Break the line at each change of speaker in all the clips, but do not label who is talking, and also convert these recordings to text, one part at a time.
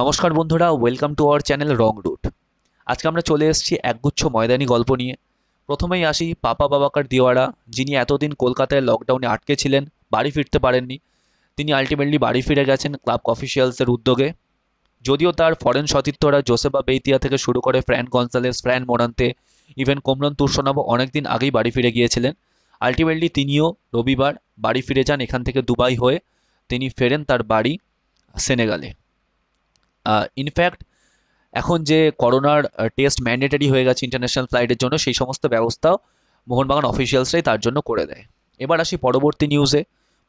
নমস্কার বন্ধুরা welcome to our channel wrong route আজকে আমরা চলে এসেছি একগুচ্ছ ময়দানি গল্প নিয়ে প্রথমেই আসি পাপা বাবাকার দিওয়ারা যিনি এতদিন কলকাতায় লকডাউনে আটকে ছিলেন বাড়ি ফিরতে পারেননি তিনি আলটিমেটলি বাড়ি ফিরে গেছেন ক্লাব অফিসিয়ালসের উদ্যোগে যদিও তার ফরেন সতীর্থরা জোসেবা বেইতিয়া থেকে শুরু করে Fran Gonzales Fran Morante even Komron Tursunov অনেকদিন আগেই বাড়ি ফিরে গিয়েছিলেন আলটিমেটলি তিনিও রবিবার বাড়ি ফিরে যান এখান থেকে দুবাই হয়ে তিনি ফেরেন তার বাড়ি সেনেগালে ইনফ্যাক্ট এখন যে করোনার টেস্ট ম্যান্ডেটারি হয়ে গেছে ইন্টারন্যাশনাল ফ্লাইটের জন্য সেই সমস্ত ব্যবস্থাও মোহনবাগান অফিসিয়ালসরাই তার জন্য করে দেয় এবার আসি পরবর্তী নিউজে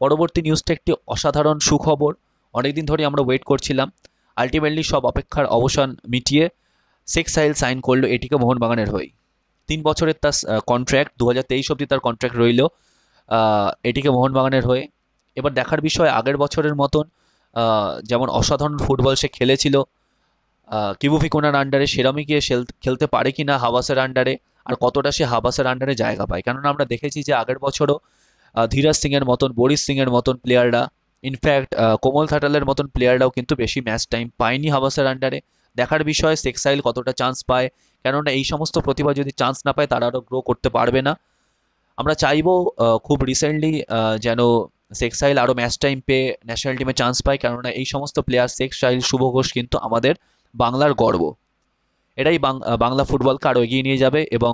পরবর্তী নিউজটা একটি অসাধারণ সুখবর অনেকদিন ধরে আমরা ওয়েট করছিলাম আলটিমেটলি সব অপেক্ষার অবসান মিটিয়ে সেক্স সাইল সাইন করলো এটিকে মোহনবাগানের হয়ে তিন বছরের তার কন্ট্র্যাক্ট দু হাজার তেইশ অব্দি তার কন্ট্র্যাক্ট রইল এটিকে মোহনবাগানের হয়ে এবার দেখার বিষয় আগের বছরের মতন যেমন অসাধারণ ফুটবল সে খেলেছিল কিবুফিকোনার আন্ডারে সেরমই গিয়ে খেলতে পারে কি না হাবাসের আন্ডারে আর কতটা সে হাবাসের আন্ডারে জায়গা পায় কেননা আমরা দেখেছি যে আগের বছরও ধীরাজ সিংয়ের মতন বরিশ সিংয়ের মতন প্লেয়াররা ইনফ্যাক্ট কোমল থাটালের মতন প্লেয়াররাও কিন্তু বেশি ম্যাচ টাইম পায়নি হাবাসের আন্ডারে দেখার বিষয় সেক্সাইল কতটা চান্স পায় কেননা এই সমস্ত প্রতিভা যদি চান্স না পায় তারা আরও গ্রো করতে পারবে না আমরা চাইবো খুব রিসেন্টলি যেন সেক্স সাইল আরও ম্যাচ টাইম পেয়ে ন্যাশনাল টিমে চান্স পায় কেননা এই সমস্ত প্লেয়ার সেক্স সাইল শুভ ঘোষ কিন্তু আমাদের বাংলার গর্ব এটাই বাংলা ফুটবলকে আরও এগিয়ে নিয়ে যাবে এবং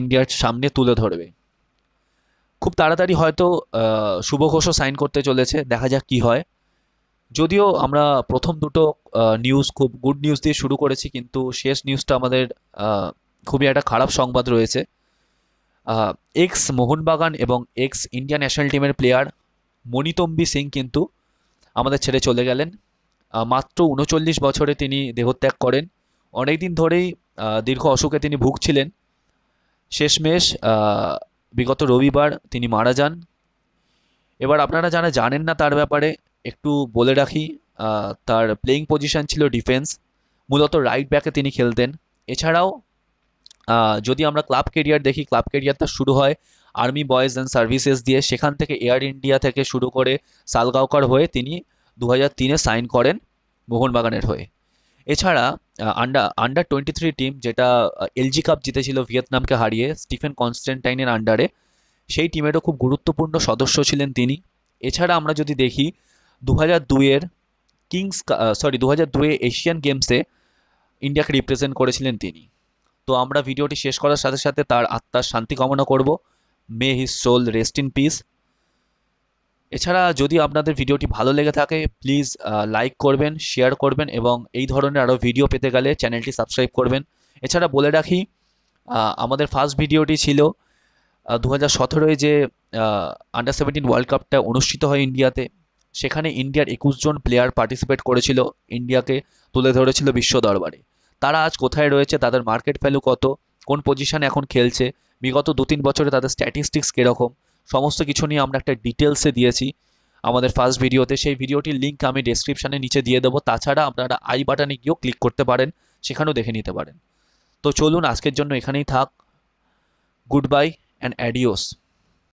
ইন্ডিয়ার সামনে তুলে ধরবে খুব তাড়াতাড়ি হয়তো শুভ ঘোষও সাইন করতে চলেছে দেখা যাক কি হয় যদিও আমরা প্রথম দুটো নিউজ খুব গুড নিউজ দিয়ে শুরু করেছি কিন্তু শেষ নিউজটা আমাদের খুবই একটা খারাপ সংবাদ রয়েছে এক্স মোহনবাগান এবং এক্স ইন্ডিয়া ন্যাশনাল টিমের প্লেয়ার মণিতম্বি সিং কিন্তু আমাদের ছেড়ে চলে গেলেন মাত্র উনচল্লিশ বছরে তিনি দেহত্যাগ করেন অনেক দিন ধরেই দীর্ঘ অসুখে তিনি ভুগছিলেন শেষমেশ বিগত রবিবার তিনি মারা যান এবার আপনারা যারা জানেন না তার ব্যাপারে একটু বলে রাখি তার প্লেয়িং পজিশন ছিল ডিফেন্স মূলত রাইট ব্যাকে তিনি খেলতেন এছাড়াও যদি আমরা ক্লাব কেরিয়ার দেখি ক্লাব কেরিয়ারটা শুরু হয় আর্মি বয়েজ অ্যান্ড সার্ভিসেস দিয়ে সেখান থেকে এয়ার ইন্ডিয়া থেকে শুরু করে সালগাঁওকার হয়ে তিনি দু তিনে সাইন করেন মোহনবাগানের হয়ে এছাড়া under under twenty three team যেটা এলজি কাপ জিতেছিল ভিয়েতনামকে হারিয়ে স্টিফেন কনস্ট্যান্টাইনের আন্ডারে সেই টিমেরও খুব গুরুত্বপূর্ণ সদস্য ছিলেন তিনি এছাড়া আমরা যদি দেখি দু হাজার দুইয়ের কিংস সরি দু হাজার দুয়ে এশিয়ান গেমসে ইন্ডিয়াকে রিপ্রেজেন্ট করেছিলেন তিনি তো আমরা ভিডিওটি শেষ করার সাথে সাথে তার আত্মার শান্তি কামনা করব may his soul rest in peace এছাড়া যদি আপনাদের ভিডিওটি ভালো লেগে থাকে প্লিজ লাইক করবেন শেয়ার করবেন এবং এই ধরনের আরও ভিডিও পেতে গেলে চ্যানেলটি সাবস্ক্রাইব করবেন এছাড়া বলে রাখি আমাদের ফার্স্ট ভিডিওটি ছিল দু হাজার সতেরোয় যে আন্ডার সেভেন্টিন ওয়ার্ল্ড কাপটা অনুষ্ঠিত হয় ইন্ডিয়াতে সেখানে ইন্ডিয়ার একুশ জন প্লেয়ার পার্টিসিপেট করেছিল ইন্ডিয়াকে তুলে ধরেছিল বিশ্ব দরবারে তারা আজ কোথায় রয়েছে তাদের মার্কেট ভ্যালু কত কোন পজিশানে এখন খেলছে বিগত দু তিন বছরে তাদের স্ট্যাটিস্টিক্স কীরকম সমস্ত কিছু নিয়ে আমরা একটা ডিটেলসে দিয়েছি আমাদের ফার্স্ট ভিডিওতে সেই ভিডিওটির লিঙ্ক আমি ডিসক্রিপশানে নিচে দিয়ে দেবো তাছাড়া আপনারা আই বাটনে গিয়েও ক্লিক করতে পারেন সেখানেও দেখে নিতে পারেন তো চলুন আজকের জন্য এখানেই থাক গুড বাই অ্যান্ড অ্যাডিওস